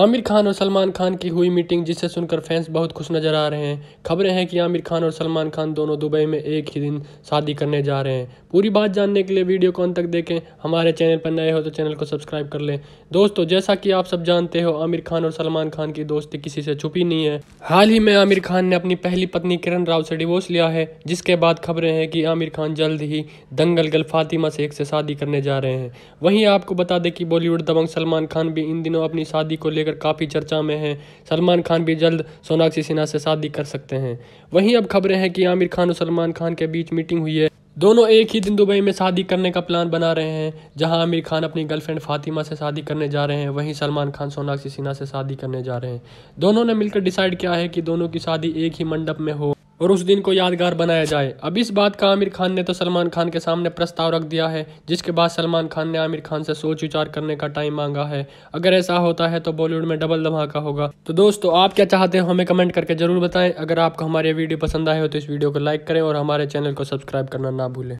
आमिर खान और सलमान खान की हुई मीटिंग जिसे सुनकर फैंस बहुत खुश नजर आ रहे हैं खबरें हैं कि आमिर खान और सलमान खान दोनों दुबई में एक ही दिन शादी करने जा रहे हैं पूरी बात जानने के लिए वीडियो को अंत तक देखें हमारे चैनल पर नए हो तो चैनल को सब्सक्राइब कर लें दोस्तों जैसा कि आप सब जानते हो आमिर खान और सलमान खान की दोस्ती किसी से छुपी नहीं है हाल ही में आमिर खान ने अपनी पहली पत्नी किरण राव से डिवोर्स लिया है जिसके बाद खबरें हैं कि आमिर खान जल्द ही दंगल गल फातिमा शेख से शादी करने जा रहे हैं वहीं आपको बता दें कि बॉलीवुड दबंग सलमान खान भी इन दिनों अपनी शादी को लेकर लेकर काफ़ी चर्चा में हैं सलमान खान भी जल्द सोनाक्षी सिन्हा से शादी कर सकते हैं वहीं अब खबरें हैं कि आमिर खान और सलमान खान के बीच मीटिंग हुई है दोनों एक ही दिन दुबई में शादी करने का प्लान बना रहे हैं जहां आमिर खान अपनी गर्लफ्रेंड फातिमा से शादी करने जा रहे हैं वहीं सलमान खान सोनाक्षी सिन्हा से शादी करने जा रहे हैं दोनों ने मिलकर डिसाइड किया है कि दोनों की शादी एक ही मंडप में हो और उस दिन को यादगार बनाया जाए अब इस बात का आमिर खान ने तो सलमान खान के सामने प्रस्ताव रख दिया है जिसके बाद सलमान खान ने आमिर खान से सोच विचार करने का टाइम मांगा है अगर ऐसा होता है तो बॉलीवुड में डबल धमाका होगा तो दोस्तों आप क्या चाहते हो हमें कमेंट करके जरूर बताएं अगर आपको हमारे वीडियो पसंद आए हो तो इस वीडियो को लाइक करें और हमारे चैनल को सब्सक्राइब करना ना भूलें